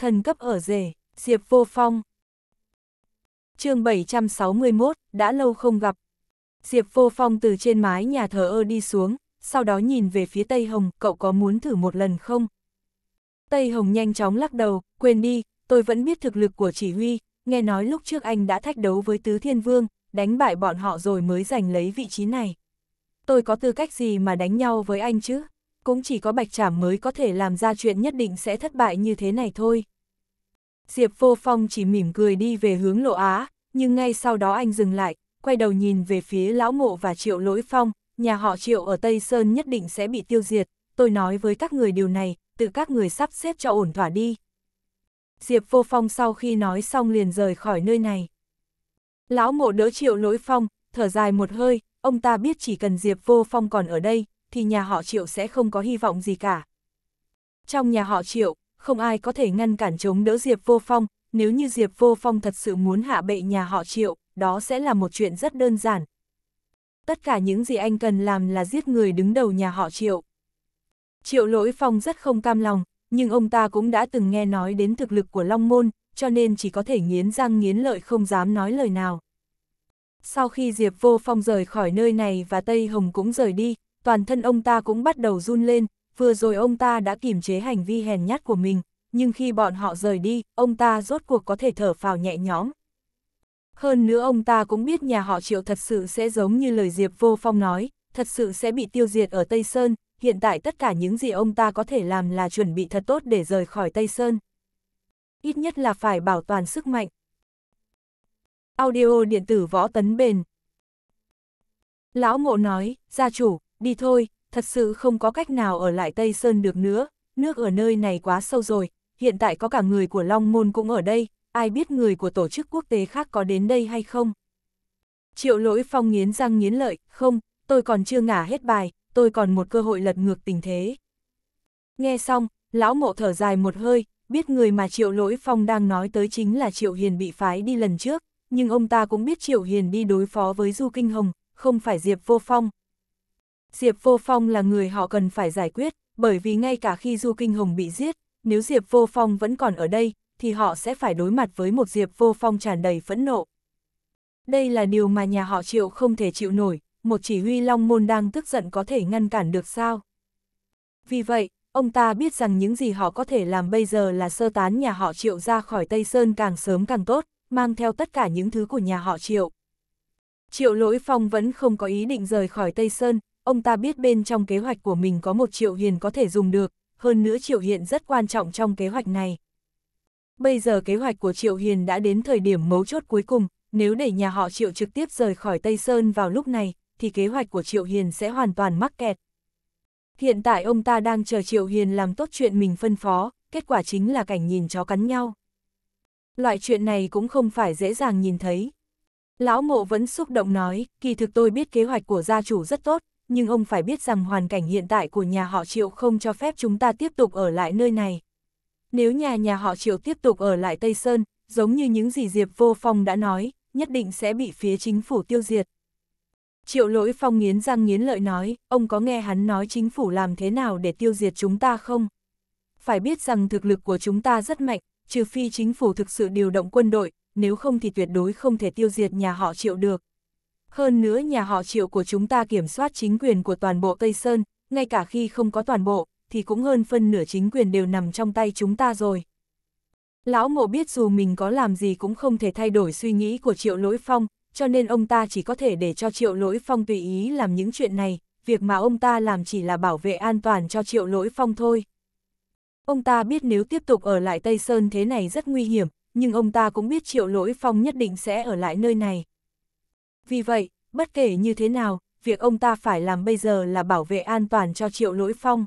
thần cấp ở rể, Diệp Vô Phong. chương 761, đã lâu không gặp. Diệp Vô Phong từ trên mái nhà thờ ơ đi xuống, sau đó nhìn về phía Tây Hồng, cậu có muốn thử một lần không? Tây Hồng nhanh chóng lắc đầu, quên đi, tôi vẫn biết thực lực của chỉ huy, nghe nói lúc trước anh đã thách đấu với Tứ Thiên Vương, đánh bại bọn họ rồi mới giành lấy vị trí này. Tôi có tư cách gì mà đánh nhau với anh chứ? cũng chỉ có bạch trảm mới có thể làm ra chuyện nhất định sẽ thất bại như thế này thôi. Diệp vô phong chỉ mỉm cười đi về hướng lộ Á, nhưng ngay sau đó anh dừng lại, quay đầu nhìn về phía lão mộ và triệu lỗi phong, nhà họ triệu ở Tây Sơn nhất định sẽ bị tiêu diệt, tôi nói với các người điều này, tự các người sắp xếp cho ổn thỏa đi. Diệp vô phong sau khi nói xong liền rời khỏi nơi này. Lão mộ đỡ triệu lỗi phong, thở dài một hơi, ông ta biết chỉ cần Diệp vô phong còn ở đây, thì nhà họ Triệu sẽ không có hy vọng gì cả. Trong nhà họ Triệu, không ai có thể ngăn cản chống đỡ Diệp Vô Phong, nếu như Diệp Vô Phong thật sự muốn hạ bệ nhà họ Triệu, đó sẽ là một chuyện rất đơn giản. Tất cả những gì anh cần làm là giết người đứng đầu nhà họ Triệu. Triệu Lỗi Phong rất không cam lòng, nhưng ông ta cũng đã từng nghe nói đến thực lực của Long Môn, cho nên chỉ có thể nghiến răng nghiến lợi không dám nói lời nào. Sau khi Diệp Vô Phong rời khỏi nơi này và Tây Hồng cũng rời đi, toàn thân ông ta cũng bắt đầu run lên, vừa rồi ông ta đã kiềm chế hành vi hèn nhát của mình, nhưng khi bọn họ rời đi, ông ta rốt cuộc có thể thở phào nhẹ nhõm. Hơn nữa ông ta cũng biết nhà họ Triệu thật sự sẽ giống như lời Diệp Vô Phong nói, thật sự sẽ bị tiêu diệt ở Tây Sơn, hiện tại tất cả những gì ông ta có thể làm là chuẩn bị thật tốt để rời khỏi Tây Sơn. Ít nhất là phải bảo toàn sức mạnh. Audio điện tử võ tấn bền. Lão ngộ nói, gia chủ, đi thôi, thật sự không có cách nào ở lại Tây Sơn được nữa, nước ở nơi này quá sâu rồi, hiện tại có cả người của Long Môn cũng ở đây, ai biết người của tổ chức quốc tế khác có đến đây hay không. Triệu lỗi phong nghiến răng nghiến lợi, không, tôi còn chưa ngả hết bài, tôi còn một cơ hội lật ngược tình thế. Nghe xong, lão mộ thở dài một hơi, biết người mà Triệu Lỗi Phong đang nói tới chính là Triệu Hiền bị phái đi lần trước, nhưng ông ta cũng biết Triệu Hiền đi đối phó với Du Kinh Hồng, không phải Diệp Vô Phong, Diệp Vô Phong là người họ cần phải giải quyết, bởi vì ngay cả khi Du Kinh Hồng bị giết, nếu Diệp Vô Phong vẫn còn ở đây, thì họ sẽ phải đối mặt với một Diệp Vô Phong tràn đầy phẫn nộ. Đây là điều mà nhà họ Triệu không thể chịu nổi, một chỉ huy Long Môn đang tức giận có thể ngăn cản được sao. Vì vậy, ông ta biết rằng những gì họ có thể làm bây giờ là sơ tán nhà họ Triệu ra khỏi Tây Sơn càng sớm càng tốt, mang theo tất cả những thứ của nhà họ Triệu. Triệu Lỗi Phong vẫn không có ý định rời khỏi Tây Sơn, ông ta biết bên trong kế hoạch của mình có một triệu hiền có thể dùng được, hơn nữa triệu hiền rất quan trọng trong kế hoạch này. Bây giờ kế hoạch của triệu hiền đã đến thời điểm mấu chốt cuối cùng, nếu để nhà họ triệu trực tiếp rời khỏi Tây Sơn vào lúc này, thì kế hoạch của triệu hiền sẽ hoàn toàn mắc kẹt. Hiện tại ông ta đang chờ triệu hiền làm tốt chuyện mình phân phó, kết quả chính là cảnh nhìn chó cắn nhau. Loại chuyện này cũng không phải dễ dàng nhìn thấy. Lão mộ vẫn xúc động nói, kỳ thực tôi biết kế hoạch của gia chủ rất tốt, nhưng ông phải biết rằng hoàn cảnh hiện tại của nhà họ Triệu không cho phép chúng ta tiếp tục ở lại nơi này. Nếu nhà nhà họ Triệu tiếp tục ở lại Tây Sơn, giống như những gì Diệp Vô Phong đã nói, nhất định sẽ bị phía chính phủ tiêu diệt. Triệu lỗi phong nghiến răng nghiến lợi nói, ông có nghe hắn nói chính phủ làm thế nào để tiêu diệt chúng ta không? Phải biết rằng thực lực của chúng ta rất mạnh, trừ phi chính phủ thực sự điều động quân đội, nếu không thì tuyệt đối không thể tiêu diệt nhà họ triệu được. Hơn nữa nhà họ triệu của chúng ta kiểm soát chính quyền của toàn bộ Tây Sơn, ngay cả khi không có toàn bộ, thì cũng hơn phân nửa chính quyền đều nằm trong tay chúng ta rồi. Lão mộ biết dù mình có làm gì cũng không thể thay đổi suy nghĩ của triệu lỗi phong, cho nên ông ta chỉ có thể để cho triệu lỗi phong tùy ý làm những chuyện này, việc mà ông ta làm chỉ là bảo vệ an toàn cho triệu lỗi phong thôi. Ông ta biết nếu tiếp tục ở lại Tây Sơn thế này rất nguy hiểm, nhưng ông ta cũng biết triệu lỗi phong nhất định sẽ ở lại nơi này. Vì vậy, bất kể như thế nào, việc ông ta phải làm bây giờ là bảo vệ an toàn cho Triệu Lỗi Phong.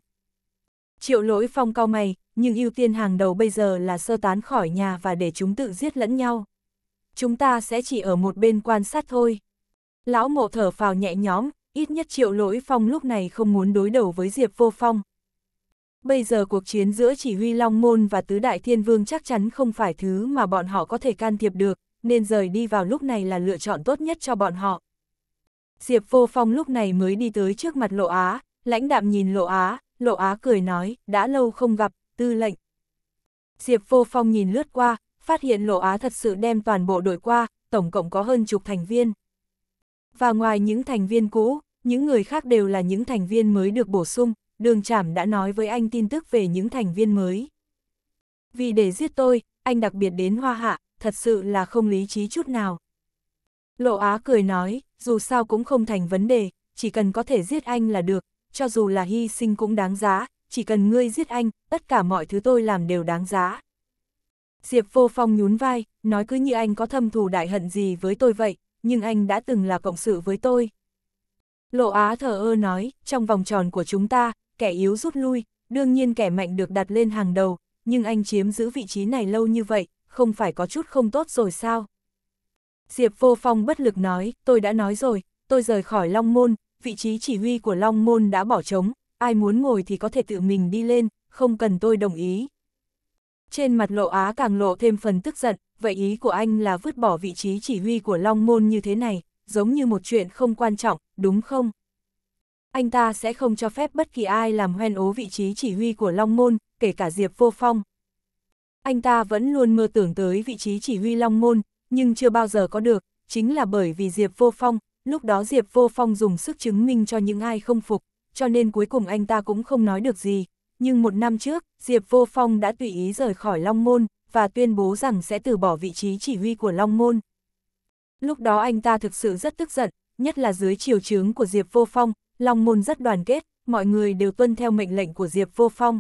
Triệu Lỗi Phong cao mày, nhưng ưu tiên hàng đầu bây giờ là sơ tán khỏi nhà và để chúng tự giết lẫn nhau. Chúng ta sẽ chỉ ở một bên quan sát thôi. Lão mộ thở phào nhẹ nhõm, ít nhất Triệu Lỗi Phong lúc này không muốn đối đầu với Diệp Vô Phong. Bây giờ cuộc chiến giữa chỉ huy Long Môn và Tứ Đại Thiên Vương chắc chắn không phải thứ mà bọn họ có thể can thiệp được, nên rời đi vào lúc này là lựa chọn tốt nhất cho bọn họ. Diệp Vô Phong lúc này mới đi tới trước mặt Lộ Á, lãnh đạm nhìn Lộ Á, Lộ Á cười nói, đã lâu không gặp, tư lệnh. Diệp Vô Phong nhìn lướt qua, phát hiện Lộ Á thật sự đem toàn bộ đội qua, tổng cộng có hơn chục thành viên. Và ngoài những thành viên cũ, những người khác đều là những thành viên mới được bổ sung, đường trảm đã nói với anh tin tức về những thành viên mới. Vì để giết tôi, anh đặc biệt đến Hoa Hạ, thật sự là không lý trí chút nào. Lộ Á cười nói, dù sao cũng không thành vấn đề, chỉ cần có thể giết anh là được, cho dù là hy sinh cũng đáng giá, chỉ cần ngươi giết anh, tất cả mọi thứ tôi làm đều đáng giá. Diệp Vô Phong nhún vai, nói cứ như anh có thâm thù đại hận gì với tôi vậy, nhưng anh đã từng là cộng sự với tôi. Lộ Á thờ ơ nói, trong vòng tròn của chúng ta, kẻ yếu rút lui, đương nhiên kẻ mạnh được đặt lên hàng đầu, nhưng anh chiếm giữ vị trí này lâu như vậy, không phải có chút không tốt rồi sao? Diệp Vô Phong bất lực nói, tôi đã nói rồi, tôi rời khỏi Long Môn, vị trí chỉ huy của Long Môn đã bỏ trống, ai muốn ngồi thì có thể tự mình đi lên, không cần tôi đồng ý. Trên mặt lộ á càng lộ thêm phần tức giận, vậy ý của anh là vứt bỏ vị trí chỉ huy của Long Môn như thế này, giống như một chuyện không quan trọng, đúng không? Anh ta sẽ không cho phép bất kỳ ai làm hoen ố vị trí chỉ huy của Long Môn, kể cả Diệp Vô Phong. Anh ta vẫn luôn mơ tưởng tới vị trí chỉ huy Long Môn, nhưng chưa bao giờ có được, chính là bởi vì Diệp Vô Phong, lúc đó Diệp Vô Phong dùng sức chứng minh cho những ai không phục, cho nên cuối cùng anh ta cũng không nói được gì. Nhưng một năm trước, Diệp Vô Phong đã tùy ý rời khỏi Long Môn, và tuyên bố rằng sẽ từ bỏ vị trí chỉ huy của Long Môn. Lúc đó anh ta thực sự rất tức giận, nhất là dưới chiều trướng của Diệp Vô Phong, Long Môn rất đoàn kết, mọi người đều tuân theo mệnh lệnh của Diệp Vô Phong.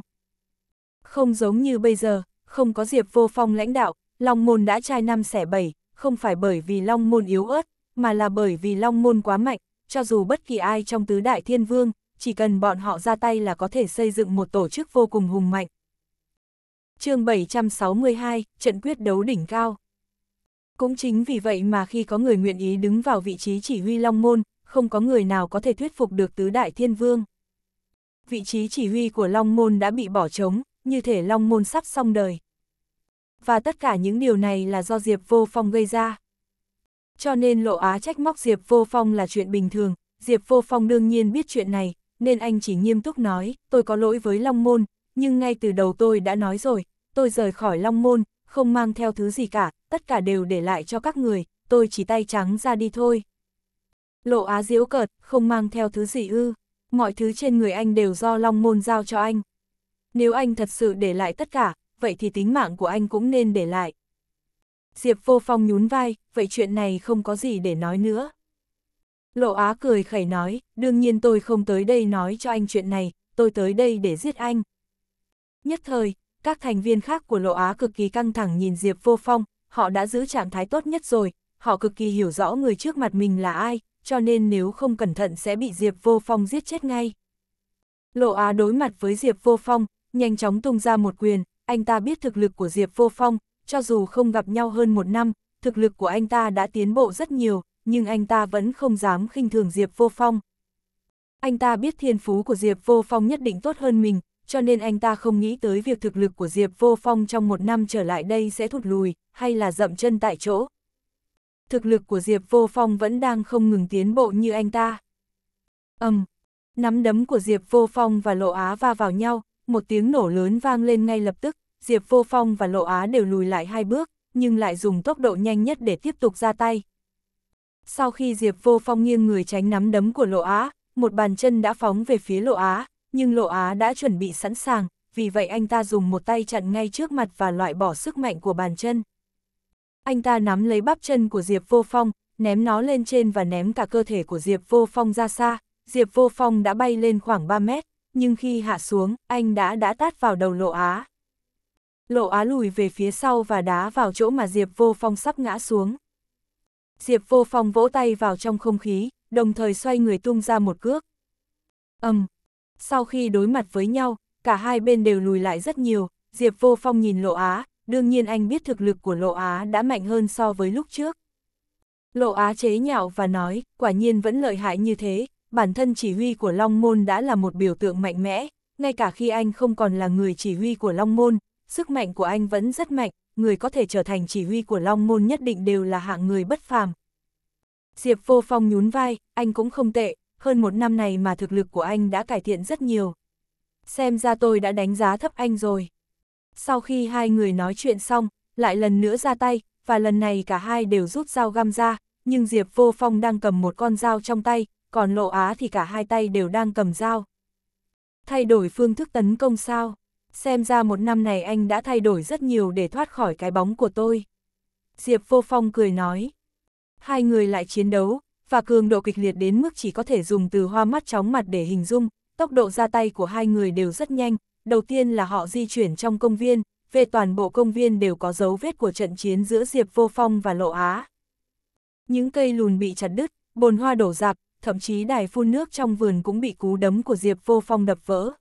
Không giống như bây giờ, không có Diệp Vô Phong lãnh đạo, Long Môn đã trai năm xẻ bảy, không phải bởi vì Long Môn yếu ớt, mà là bởi vì Long Môn quá mạnh, cho dù bất kỳ ai trong tứ đại thiên vương, chỉ cần bọn họ ra tay là có thể xây dựng một tổ chức vô cùng hùng mạnh. chương 762, trận quyết đấu đỉnh cao. Cũng chính vì vậy mà khi có người nguyện ý đứng vào vị trí chỉ huy Long Môn, không có người nào có thể thuyết phục được tứ đại thiên vương. Vị trí chỉ huy của Long Môn đã bị bỏ trống, như thể long môn sắp xong đời. Và tất cả những điều này là do Diệp Vô Phong gây ra. Cho nên Lộ Á trách móc Diệp Vô Phong là chuyện bình thường, Diệp Vô Phong đương nhiên biết chuyện này, nên anh chỉ nghiêm túc nói, tôi có lỗi với Long Môn, nhưng ngay từ đầu tôi đã nói rồi, tôi rời khỏi Long Môn, không mang theo thứ gì cả, tất cả đều để lại cho các người, tôi chỉ tay trắng ra đi thôi. Lộ Á diễu cợt, không mang theo thứ gì ư, mọi thứ trên người anh đều do Long Môn giao cho anh nếu anh thật sự để lại tất cả, vậy thì tính mạng của anh cũng nên để lại. Diệp vô phong nhún vai, vậy chuyện này không có gì để nói nữa. Lộ Á cười khẩy nói, đương nhiên tôi không tới đây nói cho anh chuyện này, tôi tới đây để giết anh. Nhất thời, các thành viên khác của Lộ Á cực kỳ căng thẳng nhìn Diệp Vô Phong, họ đã giữ trạng thái tốt nhất rồi, họ cực kỳ hiểu rõ người trước mặt mình là ai, cho nên nếu không cẩn thận sẽ bị Diệp Vô Phong giết chết ngay. Lộ Á đối mặt với Diệp Vô Phong, nhanh chóng tung ra một quyền, anh ta biết thực lực của Diệp Vô Phong, cho dù không gặp nhau hơn một năm, thực lực của anh ta đã tiến bộ rất nhiều, nhưng anh ta vẫn không dám khinh thường Diệp Vô Phong. Anh ta biết thiên phú của Diệp Vô Phong nhất định tốt hơn mình, cho nên anh ta không nghĩ tới việc thực lực của Diệp Vô Phong trong một năm trở lại đây sẽ thụt lùi, hay là dậm chân tại chỗ. Thực lực của Diệp Vô Phong vẫn đang không ngừng tiến bộ như anh ta. ầm, um, nắm đấm của Diệp Vô Phong và Lộ Á va vào nhau, một tiếng nổ lớn vang lên ngay lập tức, Diệp Vô Phong và Lộ Á đều lùi lại hai bước, nhưng lại dùng tốc độ nhanh nhất để tiếp tục ra tay. Sau khi Diệp Vô Phong nghiêng người tránh nắm đấm của Lộ Á, một bàn chân đã phóng về phía Lộ Á, nhưng Lộ Á đã chuẩn bị sẵn sàng, vì vậy anh ta dùng một tay chặn ngay trước mặt và loại bỏ sức mạnh của bàn chân. Anh ta nắm lấy bắp chân của Diệp Vô Phong, ném nó lên trên và ném cả cơ thể của Diệp Vô Phong ra xa, Diệp Vô Phong đã bay lên khoảng 3 mét nhưng khi hạ xuống, anh đã đã tát vào đầu Lộ Á. Lộ Á lùi về phía sau và đá vào chỗ mà Diệp Vô Phong sắp ngã xuống. Diệp Vô Phong vỗ tay vào trong không khí, đồng thời xoay người tung ra một cước. ầm. Um, sau khi đối mặt với nhau, cả hai bên đều lùi lại rất nhiều, Diệp Vô Phong nhìn Lộ Á, đương nhiên anh biết thực lực của Lộ Á đã mạnh hơn so với lúc trước. Lộ Á chế nhạo và nói, quả nhiên vẫn lợi hại như thế, bản thân chỉ huy của Long Môn đã là một biểu tượng mạnh mẽ, ngay cả khi anh không còn là người chỉ huy của Long Môn, sức mạnh của anh vẫn rất mạnh, người có thể trở thành chỉ huy của Long Môn nhất định đều là hạng người bất phàm. Diệp Vô Phong nhún vai, anh cũng không tệ, hơn một năm này mà thực lực của anh đã cải thiện rất nhiều. Xem ra tôi đã đánh giá thấp anh rồi. Sau khi hai người nói chuyện xong, lại lần nữa ra tay, và lần này cả hai đều rút dao găm ra, nhưng Diệp Vô Phong đang cầm một con dao trong tay, còn Lộ Á thì cả hai tay đều đang cầm dao. Thay đổi phương thức tấn công sao? Xem ra một năm này anh đã thay đổi rất nhiều để thoát khỏi cái bóng của tôi. Diệp Vô Phong cười nói. Hai người lại chiến đấu, và cường độ kịch liệt đến mức chỉ có thể dùng từ hoa mắt chóng mặt để hình dung. Tốc độ ra tay của hai người đều rất nhanh, đầu tiên là họ di chuyển trong công viên, về toàn bộ công viên đều có dấu vết của trận chiến giữa Diệp Vô Phong và Lộ Á. Những cây lùn bị chặt đứt, bồn hoa đổ rạp, thậm chí đài phun nước trong vườn cũng bị cú đấm của Diệp Vô Phong đập vỡ.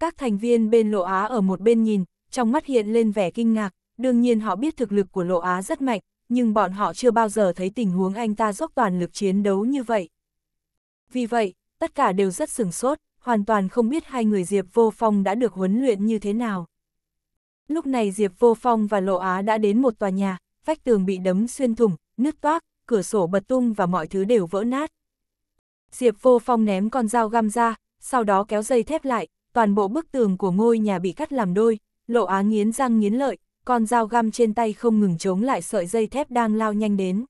Các thành viên bên Lộ Á ở một bên nhìn, trong mắt hiện lên vẻ kinh ngạc, đương nhiên họ biết thực lực của Lộ Á rất mạnh, nhưng bọn họ chưa bao giờ thấy tình huống anh ta dốc toàn lực chiến đấu như vậy. Vì vậy, tất cả đều rất sửng sốt, hoàn toàn không biết hai người Diệp Vô Phong đã được huấn luyện như thế nào. Lúc này Diệp Vô Phong và Lộ Á đã đến một tòa nhà, vách tường bị đấm xuyên thủng, nứt toác, cửa sổ bật tung và mọi thứ đều vỡ nát. Diệp Vô Phong ném con dao găm ra, sau đó kéo dây thép lại, toàn bộ bức tường của ngôi nhà bị cắt làm đôi, lộ á nghiến răng nghiến lợi, con dao găm trên tay không ngừng chống lại sợi dây thép đang lao nhanh đến.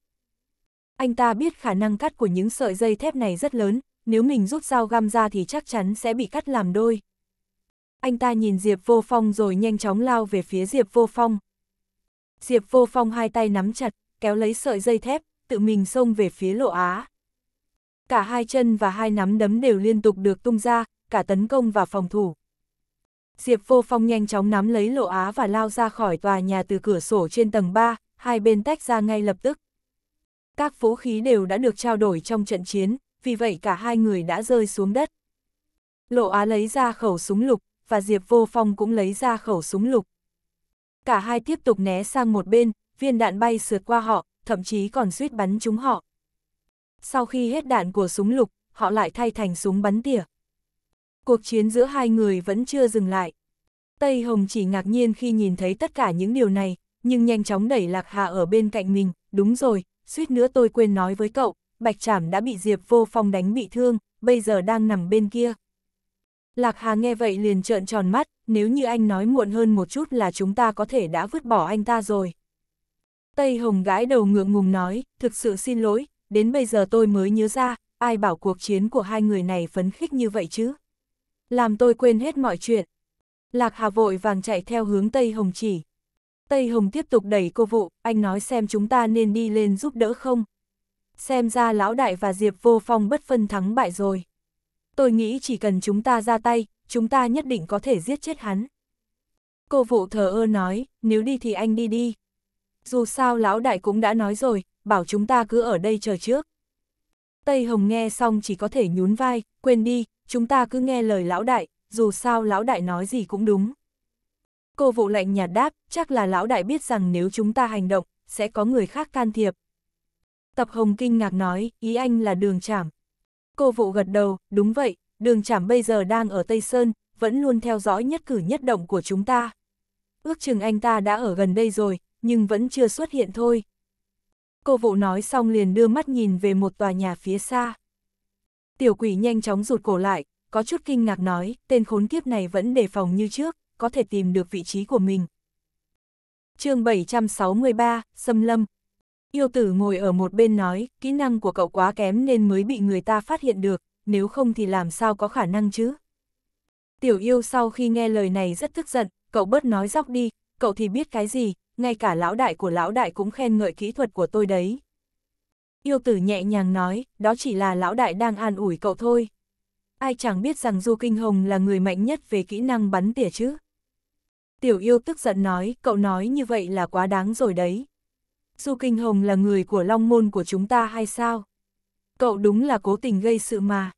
Anh ta biết khả năng cắt của những sợi dây thép này rất lớn, nếu mình rút dao găm ra thì chắc chắn sẽ bị cắt làm đôi. Anh ta nhìn Diệp Vô Phong rồi nhanh chóng lao về phía Diệp Vô Phong. Diệp Vô Phong hai tay nắm chặt, kéo lấy sợi dây thép, tự mình xông về phía lộ á cả hai chân và hai nắm đấm đều liên tục được tung ra, cả tấn công và phòng thủ. Diệp Vô Phong nhanh chóng nắm lấy Lộ Á và lao ra khỏi tòa nhà từ cửa sổ trên tầng 3, hai bên tách ra ngay lập tức. Các vũ khí đều đã được trao đổi trong trận chiến, vì vậy cả hai người đã rơi xuống đất. Lộ Á lấy ra khẩu súng lục, và Diệp Vô Phong cũng lấy ra khẩu súng lục. Cả hai tiếp tục né sang một bên, viên đạn bay sượt qua họ, thậm chí còn suýt bắn chúng họ sau khi hết đạn của súng lục, họ lại thay thành súng bắn tỉa. Cuộc chiến giữa hai người vẫn chưa dừng lại. Tây Hồng chỉ ngạc nhiên khi nhìn thấy tất cả những điều này, nhưng nhanh chóng đẩy Lạc Hà ở bên cạnh mình, đúng rồi, suýt nữa tôi quên nói với cậu, Bạch Trảm đã bị Diệp Vô Phong đánh bị thương, bây giờ đang nằm bên kia. Lạc Hà nghe vậy liền trợn tròn mắt, nếu như anh nói muộn hơn một chút là chúng ta có thể đã vứt bỏ anh ta rồi. Tây Hồng gãi đầu ngượng ngùng nói, thực sự xin lỗi, đến bây giờ tôi mới nhớ ra, ai bảo cuộc chiến của hai người này phấn khích như vậy chứ. Làm tôi quên hết mọi chuyện. Lạc Hà vội vàng chạy theo hướng Tây Hồng chỉ. Tây Hồng tiếp tục đẩy cô vụ, anh nói xem chúng ta nên đi lên giúp đỡ không. Xem ra Lão Đại và Diệp Vô Phong bất phân thắng bại rồi. Tôi nghĩ chỉ cần chúng ta ra tay, chúng ta nhất định có thể giết chết hắn. Cô vụ thờ ơ nói, nếu đi thì anh đi đi, dù sao lão đại cũng đã nói rồi, bảo chúng ta cứ ở đây chờ trước. Tây Hồng nghe xong chỉ có thể nhún vai, quên đi, chúng ta cứ nghe lời lão đại, dù sao lão đại nói gì cũng đúng. Cô vụ lạnh nhạt đáp, chắc là lão đại biết rằng nếu chúng ta hành động, sẽ có người khác can thiệp. Tập Hồng kinh ngạc nói, ý anh là đường chảm. Cô vụ gật đầu, đúng vậy, đường chảm bây giờ đang ở Tây Sơn, vẫn luôn theo dõi nhất cử nhất động của chúng ta. Ước chừng anh ta đã ở gần đây rồi, nhưng vẫn chưa xuất hiện thôi. Cô vụ nói xong liền đưa mắt nhìn về một tòa nhà phía xa. Tiểu quỷ nhanh chóng rụt cổ lại, có chút kinh ngạc nói, tên khốn kiếp này vẫn đề phòng như trước, có thể tìm được vị trí của mình. chương 763, Xâm Lâm Yêu tử ngồi ở một bên nói, kỹ năng của cậu quá kém nên mới bị người ta phát hiện được, nếu không thì làm sao có khả năng chứ. Tiểu yêu sau khi nghe lời này rất tức giận, cậu bớt nói dóc đi, cậu thì biết cái gì, ngay cả lão đại của lão đại cũng khen ngợi kỹ thuật của tôi đấy. Yêu tử nhẹ nhàng nói, đó chỉ là lão đại đang an ủi cậu thôi. Ai chẳng biết rằng Du Kinh Hồng là người mạnh nhất về kỹ năng bắn tỉa chứ. Tiểu yêu tức giận nói, cậu nói như vậy là quá đáng rồi đấy. Du Kinh Hồng là người của long môn của chúng ta hay sao? Cậu đúng là cố tình gây sự mà.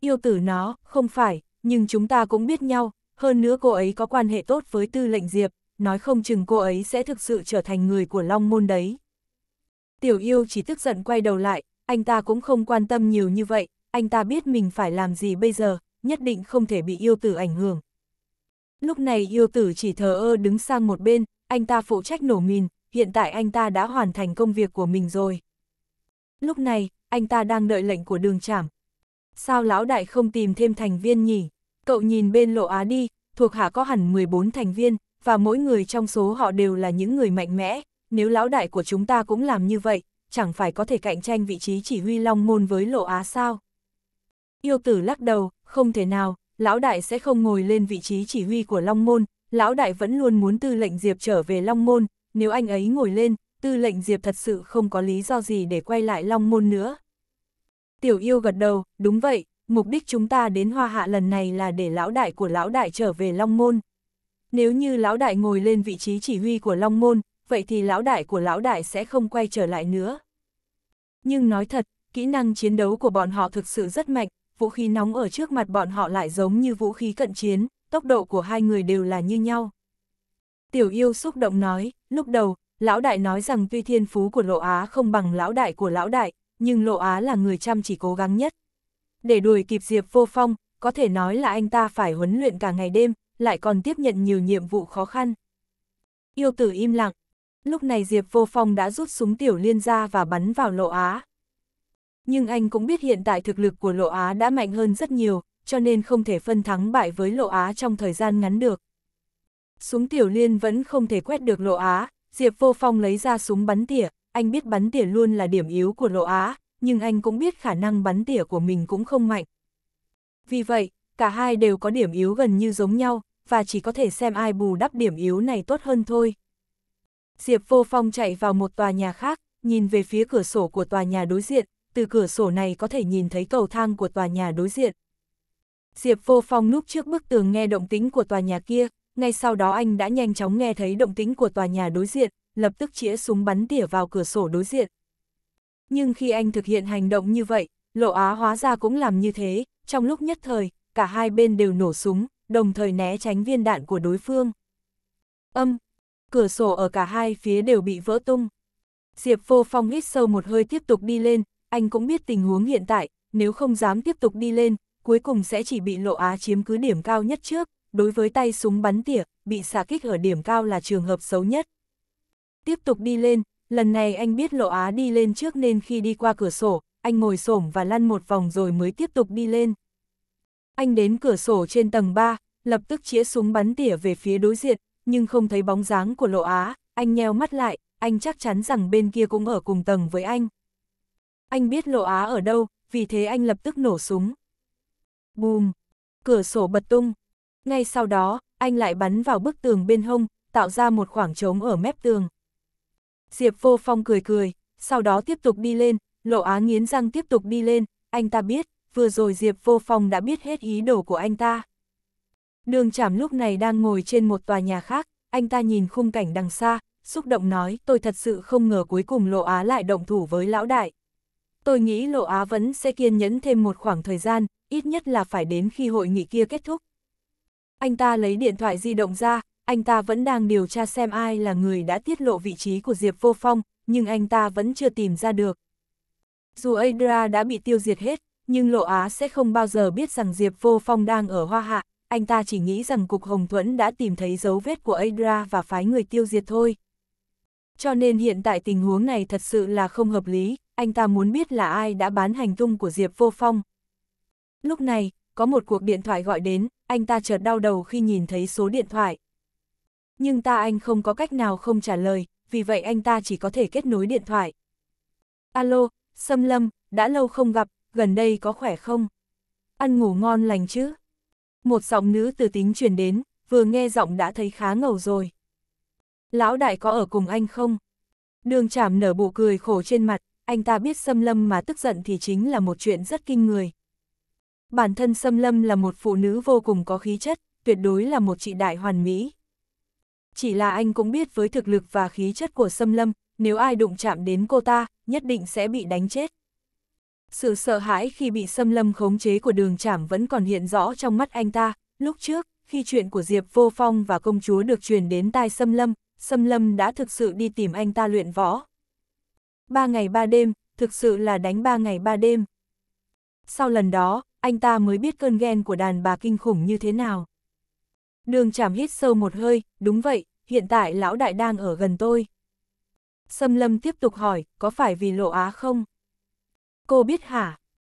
Yêu tử nó, không phải, nhưng chúng ta cũng biết nhau, hơn nữa cô ấy có quan hệ tốt với tư lệnh Diệp, nói không chừng cô ấy sẽ thực sự trở thành người của Long Môn đấy. Tiểu yêu chỉ tức giận quay đầu lại, anh ta cũng không quan tâm nhiều như vậy, anh ta biết mình phải làm gì bây giờ, nhất định không thể bị yêu tử ảnh hưởng. Lúc này yêu tử chỉ thờ ơ đứng sang một bên, anh ta phụ trách nổ mìn, hiện tại anh ta đã hoàn thành công việc của mình rồi. Lúc này, anh ta đang đợi lệnh của đường trảm. Sao lão đại không tìm thêm thành viên nhỉ? Cậu nhìn bên lộ á đi, thuộc hạ có hẳn 14 thành viên, và mỗi người trong số họ đều là những người mạnh mẽ, nếu lão đại của chúng ta cũng làm như vậy, chẳng phải có thể cạnh tranh vị trí chỉ huy long môn với lộ á sao? Yêu tử lắc đầu, không thể nào, lão đại sẽ không ngồi lên vị trí chỉ huy của long môn, lão đại vẫn luôn muốn tư lệnh Diệp trở về long môn, nếu anh ấy ngồi lên, tư lệnh Diệp thật sự không có lý do gì để quay lại long môn nữa. Tiểu yêu gật đầu, đúng vậy, mục đích chúng ta đến hoa hạ lần này là để lão đại của lão đại trở về long môn. Nếu như lão đại ngồi lên vị trí chỉ huy của Long Môn, vậy thì lão đại của lão đại sẽ không quay trở lại nữa. Nhưng nói thật, kỹ năng chiến đấu của bọn họ thực sự rất mạnh, vũ khí nóng ở trước mặt bọn họ lại giống như vũ khí cận chiến, tốc độ của hai người đều là như nhau. Tiểu yêu xúc động nói, lúc đầu, lão đại nói rằng tuy thiên phú của lộ Á không bằng lão đại của lão đại, nhưng lộ Á là người chăm chỉ cố gắng nhất. Để đuổi kịp Diệp vô phong, có thể nói là anh ta phải huấn luyện cả ngày đêm, lại còn tiếp nhận nhiều nhiệm vụ khó khăn. Yêu tử im lặng. Lúc này Diệp Vô Phong đã rút súng tiểu liên ra và bắn vào Lộ Á. Nhưng anh cũng biết hiện tại thực lực của Lộ Á đã mạnh hơn rất nhiều, cho nên không thể phân thắng bại với Lộ Á trong thời gian ngắn được. Súng tiểu liên vẫn không thể quét được Lộ Á, Diệp Vô Phong lấy ra súng bắn tỉa, anh biết bắn tỉa luôn là điểm yếu của Lộ Á, nhưng anh cũng biết khả năng bắn tỉa của mình cũng không mạnh. Vì vậy, cả hai đều có điểm yếu gần như giống nhau, và chỉ có thể xem ai bù đắp điểm yếu này tốt hơn thôi. Diệp Vô Phong chạy vào một tòa nhà khác, nhìn về phía cửa sổ của tòa nhà đối diện, từ cửa sổ này có thể nhìn thấy cầu thang của tòa nhà đối diện. Diệp Vô Phong núp trước bức tường nghe động tính của tòa nhà kia, ngay sau đó anh đã nhanh chóng nghe thấy động tính của tòa nhà đối diện, lập tức chĩa súng bắn tỉa vào cửa sổ đối diện. Nhưng khi anh thực hiện hành động như vậy, lộ á hóa ra cũng làm như thế, trong lúc nhất thời, cả hai bên đều nổ súng, đồng thời né tránh viên đạn của đối phương. Âm, cửa sổ ở cả hai phía đều bị vỡ tung. Diệp Phô Phong hít sâu một hơi tiếp tục đi lên, anh cũng biết tình huống hiện tại, nếu không dám tiếp tục đi lên, cuối cùng sẽ chỉ bị lộ á chiếm cứ điểm cao nhất trước, đối với tay súng bắn tỉa, bị xạ kích ở điểm cao là trường hợp xấu nhất. Tiếp tục đi lên, lần này anh biết lộ á đi lên trước nên khi đi qua cửa sổ, anh ngồi xổm và lăn một vòng rồi mới tiếp tục đi lên. Anh đến cửa sổ trên tầng 3, lập tức chĩa súng bắn tỉa về phía đối diện, nhưng không thấy bóng dáng của Lộ Á, anh nheo mắt lại, anh chắc chắn rằng bên kia cũng ở cùng tầng với anh. Anh biết Lộ Á ở đâu, vì thế anh lập tức nổ súng. Bùm! Cửa sổ bật tung. Ngay sau đó, anh lại bắn vào bức tường bên hông, tạo ra một khoảng trống ở mép tường. Diệp vô phong cười cười, sau đó tiếp tục đi lên, lộ á nghiến răng tiếp tục đi lên, anh ta biết, vừa rồi Diệp Vô Phong đã biết hết ý đồ của anh ta. Đường Trảm lúc này đang ngồi trên một tòa nhà khác, anh ta nhìn khung cảnh đằng xa, xúc động nói tôi thật sự không ngờ cuối cùng Lộ Á lại động thủ với lão đại. Tôi nghĩ Lộ Á vẫn sẽ kiên nhẫn thêm một khoảng thời gian, ít nhất là phải đến khi hội nghị kia kết thúc. Anh ta lấy điện thoại di động ra, anh ta vẫn đang điều tra xem ai là người đã tiết lộ vị trí của Diệp Vô Phong, nhưng anh ta vẫn chưa tìm ra được. Dù Adra đã bị tiêu diệt hết, nhưng Lộ Á sẽ không bao giờ biết rằng Diệp Vô Phong đang ở Hoa Hạ, anh ta chỉ nghĩ rằng Cục Hồng Thuẫn đã tìm thấy dấu vết của Adra và phái người tiêu diệt thôi. Cho nên hiện tại tình huống này thật sự là không hợp lý, anh ta muốn biết là ai đã bán hành tung của Diệp Vô Phong. Lúc này, có một cuộc điện thoại gọi đến, anh ta chợt đau đầu khi nhìn thấy số điện thoại. Nhưng ta anh không có cách nào không trả lời, vì vậy anh ta chỉ có thể kết nối điện thoại. Alo, Sâm Lâm, đã lâu không gặp, gần đây có khỏe không? Ăn ngủ ngon lành chứ? Một giọng nữ từ tính truyền đến, vừa nghe giọng đã thấy khá ngầu rồi. Lão đại có ở cùng anh không? Đường chảm nở bộ cười khổ trên mặt, anh ta biết xâm lâm mà tức giận thì chính là một chuyện rất kinh người. Bản thân xâm lâm là một phụ nữ vô cùng có khí chất, tuyệt đối là một chị đại hoàn mỹ. Chỉ là anh cũng biết với thực lực và khí chất của xâm lâm, nếu ai đụng chạm đến cô ta, nhất định sẽ bị đánh chết. Sự sợ hãi khi bị xâm lâm khống chế của đường trảm vẫn còn hiện rõ trong mắt anh ta, lúc trước, khi chuyện của Diệp Vô Phong và công chúa được truyền đến tai xâm lâm, xâm lâm đã thực sự đi tìm anh ta luyện võ. Ba ngày ba đêm, thực sự là đánh ba ngày ba đêm. Sau lần đó, anh ta mới biết cơn ghen của đàn bà kinh khủng như thế nào. Đường chảm hít sâu một hơi, đúng vậy, hiện tại lão đại đang ở gần tôi. Xâm lâm tiếp tục hỏi, có phải vì lộ á không? Cô biết hả?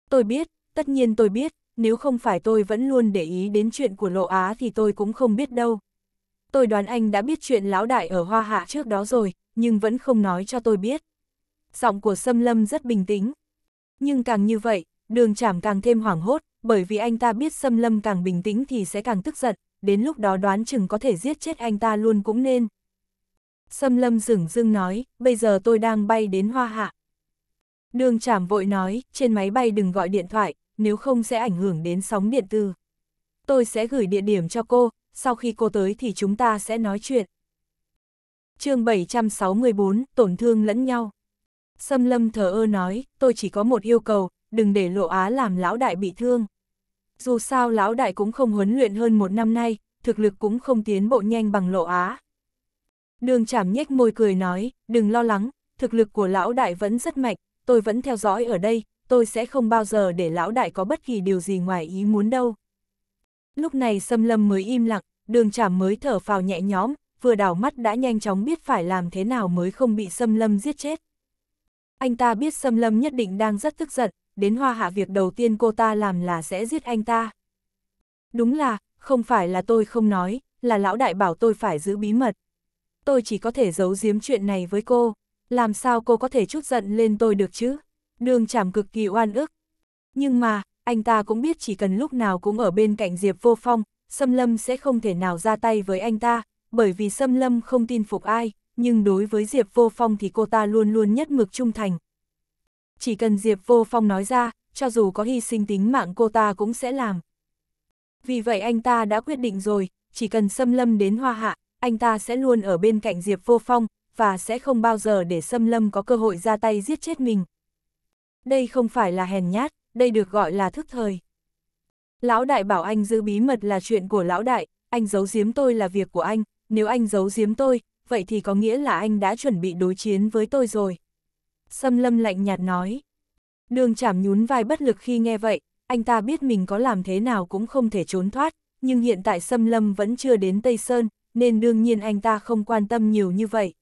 Tôi biết, tất nhiên tôi biết, nếu không phải tôi vẫn luôn để ý đến chuyện của Lộ Á thì tôi cũng không biết đâu. Tôi đoán anh đã biết chuyện lão đại ở Hoa Hạ trước đó rồi, nhưng vẫn không nói cho tôi biết. Giọng của Sâm Lâm rất bình tĩnh. Nhưng càng như vậy, đường chảm càng thêm hoảng hốt, bởi vì anh ta biết Sâm Lâm càng bình tĩnh thì sẽ càng tức giận, đến lúc đó đoán chừng có thể giết chết anh ta luôn cũng nên. Sâm Lâm dửng dưng nói, bây giờ tôi đang bay đến Hoa Hạ, Đường Trảm vội nói, trên máy bay đừng gọi điện thoại, nếu không sẽ ảnh hưởng đến sóng điện tư. Tôi sẽ gửi địa điểm cho cô, sau khi cô tới thì chúng ta sẽ nói chuyện. chương 764, tổn thương lẫn nhau. Xâm lâm thờ ơ nói, tôi chỉ có một yêu cầu, đừng để lộ á làm lão đại bị thương. Dù sao lão đại cũng không huấn luyện hơn một năm nay, thực lực cũng không tiến bộ nhanh bằng lộ á. Đường chảm nhếch môi cười nói, đừng lo lắng, thực lực của lão đại vẫn rất mạnh, tôi vẫn theo dõi ở đây, tôi sẽ không bao giờ để lão đại có bất kỳ điều gì ngoài ý muốn đâu. Lúc này xâm lâm mới im lặng, đường chảm mới thở phào nhẹ nhõm, vừa đảo mắt đã nhanh chóng biết phải làm thế nào mới không bị xâm lâm giết chết. Anh ta biết xâm lâm nhất định đang rất tức giận, đến hoa hạ việc đầu tiên cô ta làm là sẽ giết anh ta. Đúng là, không phải là tôi không nói, là lão đại bảo tôi phải giữ bí mật. Tôi chỉ có thể giấu giếm chuyện này với cô làm sao cô có thể chút giận lên tôi được chứ? Đường chảm cực kỳ oan ức. Nhưng mà, anh ta cũng biết chỉ cần lúc nào cũng ở bên cạnh Diệp Vô Phong, Sâm Lâm sẽ không thể nào ra tay với anh ta, bởi vì Sâm Lâm không tin phục ai, nhưng đối với Diệp Vô Phong thì cô ta luôn luôn nhất mực trung thành. Chỉ cần Diệp Vô Phong nói ra, cho dù có hy sinh tính mạng cô ta cũng sẽ làm. Vì vậy anh ta đã quyết định rồi, chỉ cần Sâm Lâm đến Hoa Hạ, anh ta sẽ luôn ở bên cạnh Diệp Vô Phong, và sẽ không bao giờ để xâm lâm có cơ hội ra tay giết chết mình. Đây không phải là hèn nhát, đây được gọi là thức thời. Lão đại bảo anh giữ bí mật là chuyện của lão đại, anh giấu giếm tôi là việc của anh, nếu anh giấu giếm tôi, vậy thì có nghĩa là anh đã chuẩn bị đối chiến với tôi rồi. Xâm lâm lạnh nhạt nói. Đường chảm nhún vai bất lực khi nghe vậy, anh ta biết mình có làm thế nào cũng không thể trốn thoát, nhưng hiện tại xâm lâm vẫn chưa đến Tây Sơn, nên đương nhiên anh ta không quan tâm nhiều như vậy.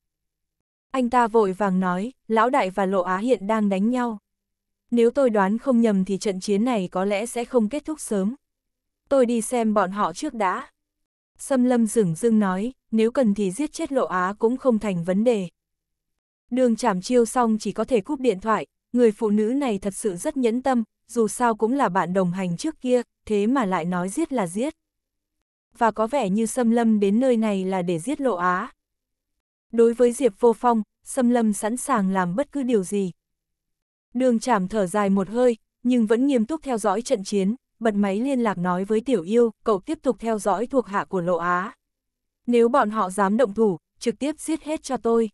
Anh ta vội vàng nói, Lão Đại và Lộ Á hiện đang đánh nhau. Nếu tôi đoán không nhầm thì trận chiến này có lẽ sẽ không kết thúc sớm. Tôi đi xem bọn họ trước đã. Xâm lâm rừng dưng nói, nếu cần thì giết chết Lộ Á cũng không thành vấn đề. Đường chảm chiêu xong chỉ có thể cúp điện thoại, người phụ nữ này thật sự rất nhẫn tâm, dù sao cũng là bạn đồng hành trước kia, thế mà lại nói giết là giết. Và có vẻ như xâm lâm đến nơi này là để giết lộ á. Đối với Diệp Vô Phong, xâm Lâm sẵn sàng làm bất cứ điều gì. Đường chảm thở dài một hơi, nhưng vẫn nghiêm túc theo dõi trận chiến, bật máy liên lạc nói với Tiểu Yêu, cậu tiếp tục theo dõi thuộc hạ của Lộ Á. Nếu bọn họ dám động thủ, trực tiếp giết hết cho tôi.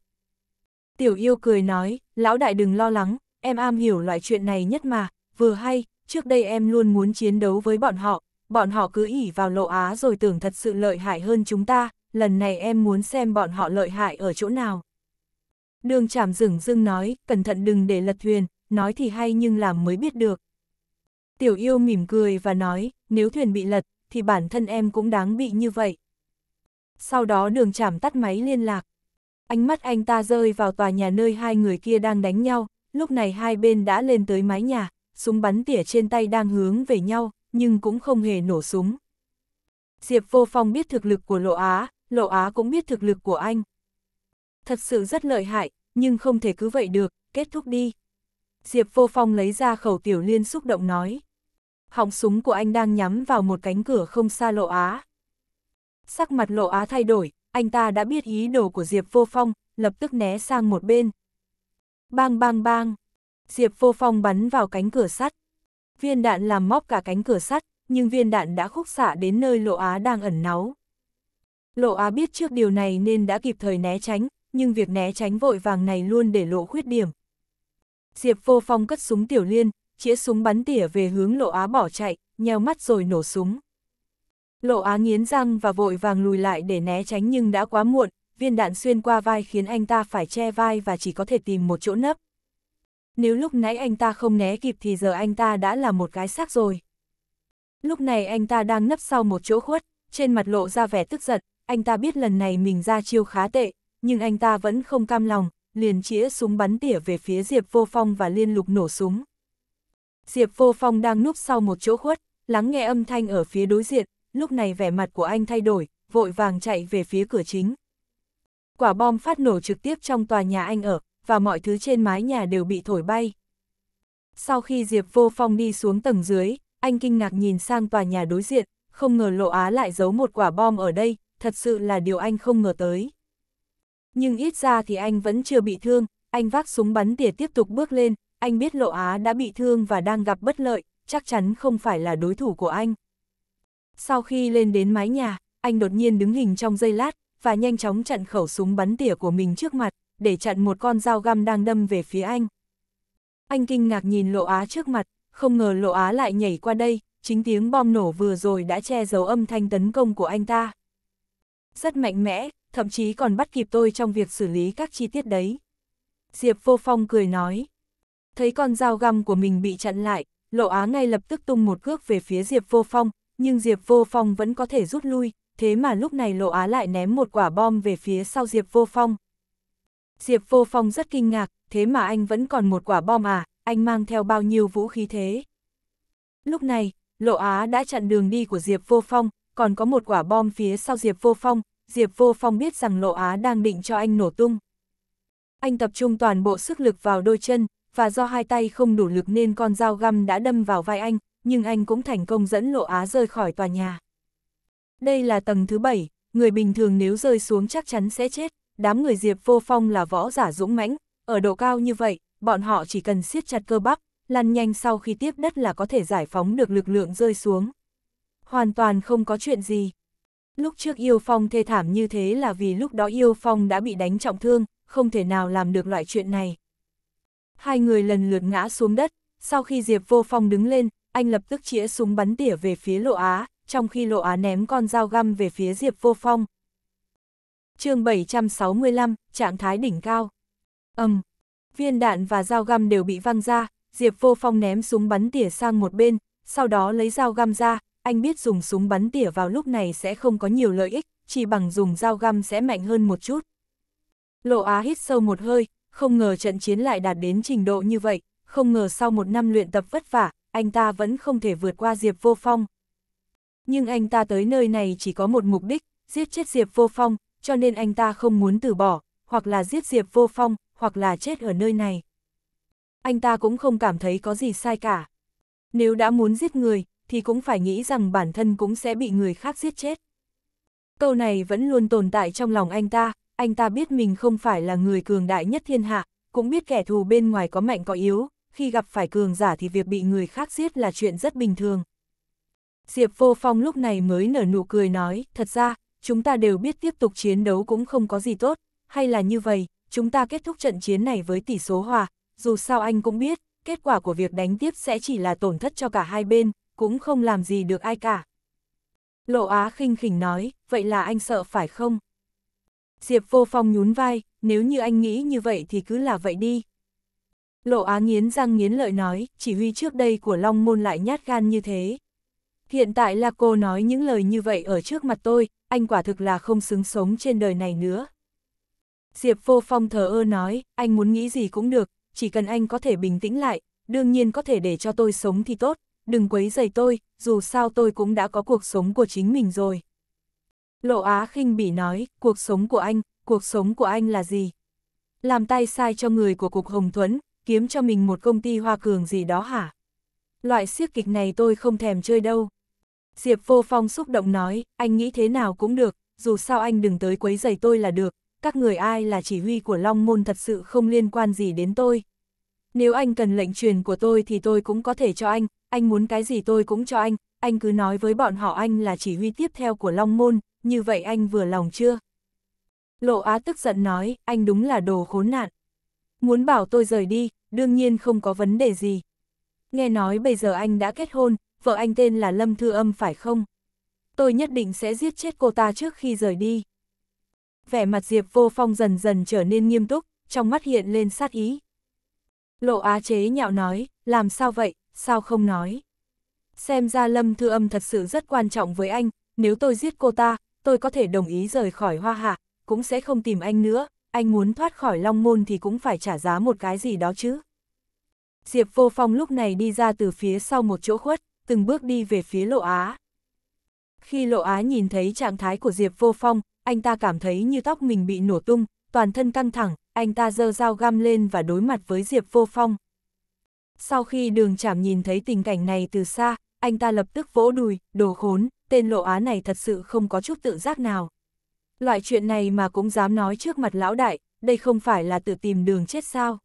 Tiểu Yêu cười nói, lão đại đừng lo lắng, em am hiểu loại chuyện này nhất mà, vừa hay, trước đây em luôn muốn chiến đấu với bọn họ, bọn họ cứ ỉ vào Lộ Á rồi tưởng thật sự lợi hại hơn chúng ta, lần này em muốn xem bọn họ lợi hại ở chỗ nào. Đường chảm rừng dưng nói, cẩn thận đừng để lật thuyền, nói thì hay nhưng làm mới biết được. Tiểu yêu mỉm cười và nói, nếu thuyền bị lật, thì bản thân em cũng đáng bị như vậy. Sau đó đường chảm tắt máy liên lạc. Ánh mắt anh ta rơi vào tòa nhà nơi hai người kia đang đánh nhau, lúc này hai bên đã lên tới mái nhà, súng bắn tỉa trên tay đang hướng về nhau, nhưng cũng không hề nổ súng. Diệp Vô Phong biết thực lực của Lộ Á, Lộ Á cũng biết thực lực của anh. Thật sự rất lợi hại, nhưng không thể cứ vậy được, kết thúc đi. Diệp Vô Phong lấy ra khẩu tiểu liên xúc động nói. Họng súng của anh đang nhắm vào một cánh cửa không xa Lộ Á. Sắc mặt Lộ Á thay đổi, anh ta đã biết ý đồ của Diệp Vô Phong, lập tức né sang một bên. Bang bang bang, Diệp Vô Phong bắn vào cánh cửa sắt. Viên đạn làm móc cả cánh cửa sắt, nhưng viên đạn đã khúc xạ đến nơi Lộ Á đang ẩn náu. Lộ Á biết trước điều này nên đã kịp thời né tránh, nhưng việc né tránh vội vàng này luôn để lộ khuyết điểm. Diệp Vô Phong cất súng tiểu liên, chĩa súng bắn tỉa về hướng Lộ Á bỏ chạy, nheo mắt rồi nổ súng. Lộ Á nghiến răng và vội vàng lùi lại để né tránh nhưng đã quá muộn, viên đạn xuyên qua vai khiến anh ta phải che vai và chỉ có thể tìm một chỗ nấp. Nếu lúc nãy anh ta không né kịp thì giờ anh ta đã là một cái xác rồi. Lúc này anh ta đang nấp sau một chỗ khuất, trên mặt lộ ra vẻ tức giận, anh ta biết lần này mình ra chiêu khá tệ, nhưng anh ta vẫn không cam lòng, liền chĩa súng bắn tỉa về phía Diệp Vô Phong và liên lục nổ súng. Diệp Vô Phong đang núp sau một chỗ khuất, lắng nghe âm thanh ở phía đối diện, lúc này vẻ mặt của anh thay đổi, vội vàng chạy về phía cửa chính. Quả bom phát nổ trực tiếp trong tòa nhà anh ở, và mọi thứ trên mái nhà đều bị thổi bay. Sau khi Diệp Vô Phong đi xuống tầng dưới, anh kinh ngạc nhìn sang tòa nhà đối diện, không ngờ Lộ Á lại giấu một quả bom ở đây, thật sự là điều anh không ngờ tới. Nhưng ít ra thì anh vẫn chưa bị thương, anh vác súng bắn tỉa tiếp tục bước lên, anh biết Lộ Á đã bị thương và đang gặp bất lợi, chắc chắn không phải là đối thủ của anh. Sau khi lên đến mái nhà, anh đột nhiên đứng hình trong giây lát, và nhanh chóng chặn khẩu súng bắn tỉa của mình trước mặt, để chặn một con dao găm đang đâm về phía anh. Anh kinh ngạc nhìn Lộ Á trước mặt, không ngờ Lộ Á lại nhảy qua đây, chính tiếng bom nổ vừa rồi đã che giấu âm thanh tấn công của anh ta. Rất mạnh mẽ, thậm chí còn bắt kịp tôi trong việc xử lý các chi tiết đấy. Diệp Vô Phong cười nói. Thấy con dao găm của mình bị chặn lại, Lộ Á ngay lập tức tung một cước về phía Diệp Vô Phong, nhưng Diệp Vô Phong vẫn có thể rút lui, thế mà lúc này Lộ Á lại ném một quả bom về phía sau Diệp Vô Phong. Diệp Vô Phong rất kinh ngạc, thế mà anh vẫn còn một quả bom à, anh mang theo bao nhiêu vũ khí thế. Lúc này, Lộ Á đã chặn đường đi của Diệp Vô Phong, còn có một quả bom phía sau Diệp Vô Phong, Diệp Vô Phong biết rằng Lộ Á đang định cho anh nổ tung. Anh tập trung toàn bộ sức lực vào đôi chân, và do hai tay không đủ lực nên con dao găm đã đâm vào vai anh, nhưng anh cũng thành công dẫn Lộ Á rơi khỏi tòa nhà. Đây là tầng thứ bảy, người bình thường nếu rơi xuống chắc chắn sẽ chết, đám người Diệp Vô Phong là võ giả dũng mãnh, ở độ cao như vậy, bọn họ chỉ cần siết chặt cơ bắp, lăn nhanh sau khi tiếp đất là có thể giải phóng được lực lượng rơi xuống hoàn toàn không có chuyện gì. Lúc trước Yêu Phong thê thảm như thế là vì lúc đó Yêu Phong đã bị đánh trọng thương, không thể nào làm được loại chuyện này. Hai người lần lượt ngã xuống đất, sau khi Diệp Vô Phong đứng lên, anh lập tức chĩa súng bắn tỉa về phía Lộ Á, trong khi Lộ Á ném con dao găm về phía Diệp Vô Phong. chương 765, trạng thái đỉnh cao. Âm, um, viên đạn và dao găm đều bị văng ra, Diệp Vô Phong ném súng bắn tỉa sang một bên, sau đó lấy dao găm ra, anh biết dùng súng bắn tỉa vào lúc này sẽ không có nhiều lợi ích, chỉ bằng dùng dao găm sẽ mạnh hơn một chút. Lộ Á hít sâu một hơi, không ngờ trận chiến lại đạt đến trình độ như vậy, không ngờ sau một năm luyện tập vất vả, anh ta vẫn không thể vượt qua Diệp Vô Phong. Nhưng anh ta tới nơi này chỉ có một mục đích, giết chết Diệp Vô Phong, cho nên anh ta không muốn từ bỏ, hoặc là giết Diệp Vô Phong, hoặc là chết ở nơi này. Anh ta cũng không cảm thấy có gì sai cả. Nếu đã muốn giết người, thì cũng phải nghĩ rằng bản thân cũng sẽ bị người khác giết chết. Câu này vẫn luôn tồn tại trong lòng anh ta, anh ta biết mình không phải là người cường đại nhất thiên hạ, cũng biết kẻ thù bên ngoài có mạnh có yếu, khi gặp phải cường giả thì việc bị người khác giết là chuyện rất bình thường. Diệp Vô Phong lúc này mới nở nụ cười nói, thật ra, chúng ta đều biết tiếp tục chiến đấu cũng không có gì tốt, hay là như vậy, chúng ta kết thúc trận chiến này với tỷ số hòa, dù sao anh cũng biết, kết quả của việc đánh tiếp sẽ chỉ là tổn thất cho cả hai bên, cũng không làm gì được ai cả. Lộ Á khinh khỉnh nói, vậy là anh sợ phải không? Diệp vô phong nhún vai, nếu như anh nghĩ như vậy thì cứ là vậy đi. Lộ Á nghiến răng nghiến lợi nói, chỉ huy trước đây của Long Môn lại nhát gan như thế. Hiện tại là cô nói những lời như vậy ở trước mặt tôi, anh quả thực là không xứng sống trên đời này nữa. Diệp vô phong thờ ơ nói, anh muốn nghĩ gì cũng được, chỉ cần anh có thể bình tĩnh lại, đương nhiên có thể để cho tôi sống thì tốt, đừng quấy rầy tôi, dù sao tôi cũng đã có cuộc sống của chính mình rồi. Lộ Á khinh bỉ nói, cuộc sống của anh, cuộc sống của anh là gì? Làm tay sai cho người của Cục Hồng Thuấn, kiếm cho mình một công ty hoa cường gì đó hả? Loại siếc kịch này tôi không thèm chơi đâu. Diệp Vô Phong xúc động nói, anh nghĩ thế nào cũng được, dù sao anh đừng tới quấy rầy tôi là được, các người ai là chỉ huy của Long Môn thật sự không liên quan gì đến tôi. Nếu anh cần lệnh truyền của tôi thì tôi cũng có thể cho anh, anh muốn cái gì tôi cũng cho anh, anh cứ nói với bọn họ anh là chỉ huy tiếp theo của Long Môn, như vậy anh vừa lòng chưa? Lộ Á tức giận nói, anh đúng là đồ khốn nạn. Muốn bảo tôi rời đi, đương nhiên không có vấn đề gì. Nghe nói bây giờ anh đã kết hôn, vợ anh tên là Lâm Thư Âm phải không? Tôi nhất định sẽ giết chết cô ta trước khi rời đi. Vẻ mặt Diệp Vô Phong dần dần trở nên nghiêm túc, trong mắt hiện lên sát ý. Lộ Á chế nhạo nói, làm sao vậy, sao không nói. Xem ra Lâm Thư Âm thật sự rất quan trọng với anh, nếu tôi giết cô ta, tôi có thể đồng ý rời khỏi Hoa Hạ, cũng sẽ không tìm anh nữa, anh muốn thoát khỏi Long Môn thì cũng phải trả giá một cái gì đó chứ. Diệp Vô Phong lúc này đi ra từ phía sau một chỗ khuất, từng bước đi về phía Lộ Á. Khi Lộ Á nhìn thấy trạng thái của Diệp Vô Phong, anh ta cảm thấy như tóc mình bị nổ tung, toàn thân căng thẳng, anh ta giơ dao găm lên và đối mặt với Diệp Vô Phong. Sau khi đường chảm nhìn thấy tình cảnh này từ xa, anh ta lập tức vỗ đùi, đồ khốn, tên lộ á này thật sự không có chút tự giác nào. Loại chuyện này mà cũng dám nói trước mặt lão đại, đây không phải là tự tìm đường chết sao.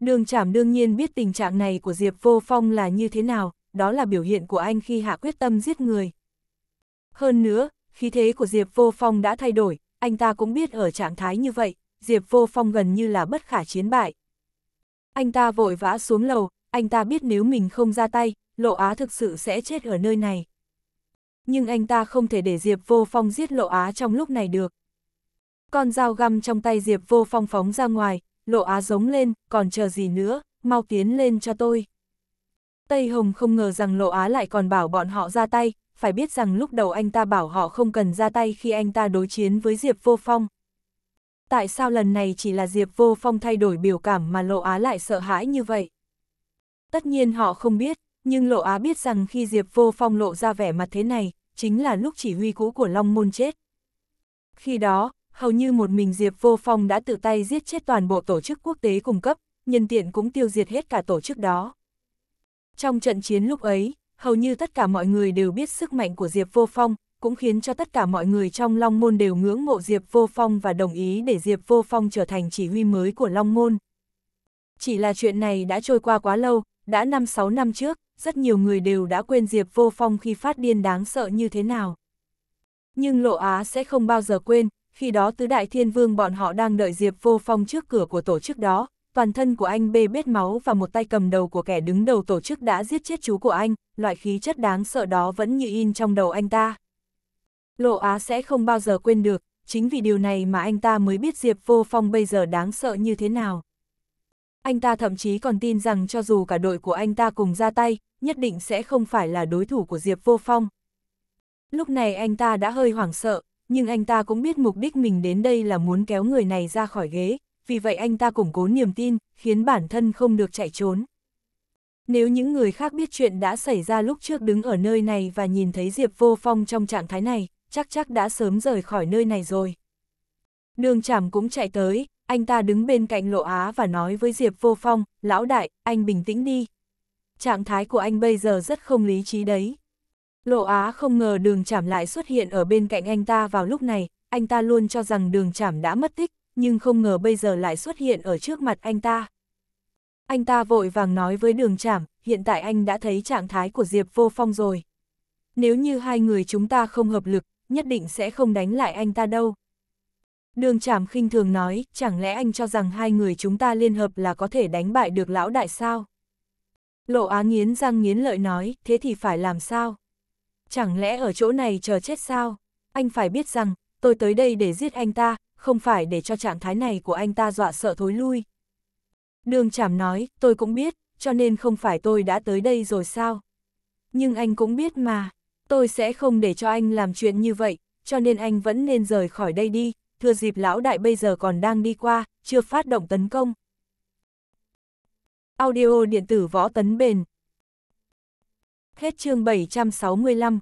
Đường chảm đương nhiên biết tình trạng này của Diệp Vô Phong là như thế nào, đó là biểu hiện của anh khi hạ quyết tâm giết người. Hơn nữa, khí thế của Diệp Vô Phong đã thay đổi, anh ta cũng biết ở trạng thái như vậy, Diệp Vô Phong gần như là bất khả chiến bại. Anh ta vội vã xuống lầu, anh ta biết nếu mình không ra tay, Lộ Á thực sự sẽ chết ở nơi này. Nhưng anh ta không thể để Diệp Vô Phong giết Lộ Á trong lúc này được. Con dao găm trong tay Diệp Vô Phong phóng ra ngoài, Lộ Á giống lên, còn chờ gì nữa, mau tiến lên cho tôi. Tây Hồng không ngờ rằng Lộ Á lại còn bảo bọn họ ra tay, phải biết rằng lúc đầu anh ta bảo họ không cần ra tay khi anh ta đối chiến với Diệp Vô Phong. Tại sao lần này chỉ là Diệp Vô Phong thay đổi biểu cảm mà Lộ Á lại sợ hãi như vậy? Tất nhiên họ không biết, nhưng Lộ Á biết rằng khi Diệp Vô Phong lộ ra vẻ mặt thế này, chính là lúc chỉ huy cũ của Long Môn chết. Khi đó, hầu như một mình Diệp Vô Phong đã tự tay giết chết toàn bộ tổ chức quốc tế cung cấp, nhân tiện cũng tiêu diệt hết cả tổ chức đó. Trong trận chiến lúc ấy, hầu như tất cả mọi người đều biết sức mạnh của Diệp Vô Phong, cũng khiến cho tất cả mọi người trong Long Môn đều ngưỡng mộ Diệp Vô Phong và đồng ý để Diệp Vô Phong trở thành chỉ huy mới của Long Môn. Chỉ là chuyện này đã trôi qua quá lâu, đã 5-6 năm trước, rất nhiều người đều đã quên Diệp Vô Phong khi phát điên đáng sợ như thế nào. Nhưng Lộ Á sẽ không bao giờ quên, khi đó Tứ Đại Thiên Vương bọn họ đang đợi Diệp Vô Phong trước cửa của tổ chức đó, toàn thân của anh bê bết máu và một tay cầm đầu của kẻ đứng đầu tổ chức đã giết chết chú của anh, loại khí chất đáng sợ đó vẫn như in trong đầu anh ta. Lộ Á sẽ không bao giờ quên được, chính vì điều này mà anh ta mới biết Diệp Vô Phong bây giờ đáng sợ như thế nào. Anh ta thậm chí còn tin rằng cho dù cả đội của anh ta cùng ra tay, nhất định sẽ không phải là đối thủ của Diệp Vô Phong. Lúc này anh ta đã hơi hoảng sợ, nhưng anh ta cũng biết mục đích mình đến đây là muốn kéo người này ra khỏi ghế, vì vậy anh ta củng cố niềm tin, khiến bản thân không được chạy trốn. Nếu những người khác biết chuyện đã xảy ra lúc trước đứng ở nơi này và nhìn thấy Diệp Vô Phong trong trạng thái này, chắc chắc đã sớm rời khỏi nơi này rồi. Đường chảm cũng chạy tới, anh ta đứng bên cạnh Lộ Á và nói với Diệp Vô Phong, lão đại, anh bình tĩnh đi. Trạng thái của anh bây giờ rất không lý trí đấy. Lộ Á không ngờ đường chảm lại xuất hiện ở bên cạnh anh ta vào lúc này, anh ta luôn cho rằng đường chảm đã mất tích, nhưng không ngờ bây giờ lại xuất hiện ở trước mặt anh ta. Anh ta vội vàng nói với đường trảm, hiện tại anh đã thấy trạng thái của Diệp Vô Phong rồi. Nếu như hai người chúng ta không hợp lực, nhất định sẽ không đánh lại anh ta đâu. Đường trảm khinh thường nói, chẳng lẽ anh cho rằng hai người chúng ta liên hợp là có thể đánh bại được lão đại sao? Lộ á nghiến răng nghiến lợi nói, thế thì phải làm sao? Chẳng lẽ ở chỗ này chờ chết sao? Anh phải biết rằng, tôi tới đây để giết anh ta, không phải để cho trạng thái này của anh ta dọa sợ thối lui. Đường chảm nói, tôi cũng biết, cho nên không phải tôi đã tới đây rồi sao? Nhưng anh cũng biết mà, tôi sẽ không để cho anh làm chuyện như vậy, cho nên anh vẫn nên rời khỏi đây đi, thừa dịp lão đại bây giờ còn đang đi qua, chưa phát động tấn công. Audio điện tử võ tấn bền Hết chương 765